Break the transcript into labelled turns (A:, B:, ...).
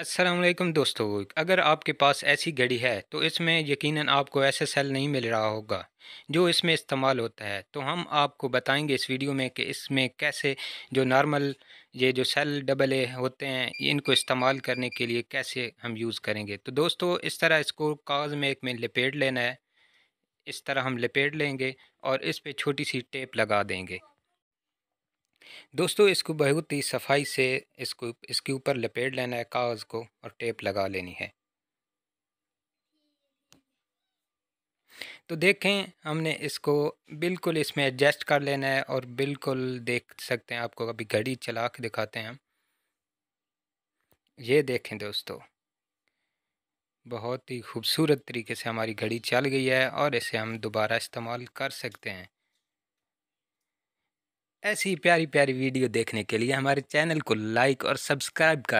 A: असलम दोस्तों अगर आपके पास ऐसी घड़ी है तो इसमें यकीनन आपको ऐसा सेल नहीं मिल रहा होगा जो इसमें इस्तेमाल होता है तो हम आपको बताएंगे इस वीडियो में कि इसमें कैसे जो नॉर्मल ये जो सेल डबल ए होते हैं इनको इस्तेमाल करने के लिए कैसे हम यूज़ करेंगे तो दोस्तों इस तरह इसको कागज़ में एक में लपेट लेना है इस तरह हम लपेट लेंगे और इस पर छोटी सी टेप लगा देंगे दोस्तों इसको बहुत ही सफाई से इसको इसके ऊपर लपेट लेना है कागज़ को और टेप लगा लेनी है तो देखें हमने इसको बिल्कुल इसमें एडजस्ट कर लेना है और बिल्कुल देख सकते हैं आपको अभी घड़ी चला के दिखाते हैं हम ये देखें दोस्तों बहुत ही खूबसूरत तरीके से हमारी घड़ी चल गई है और इसे हम दोबारा इस्तेमाल कर सकते हैं ऐसी प्यारी प्यारी वीडियो देखने के लिए हमारे चैनल को लाइक और सब्सक्राइब कर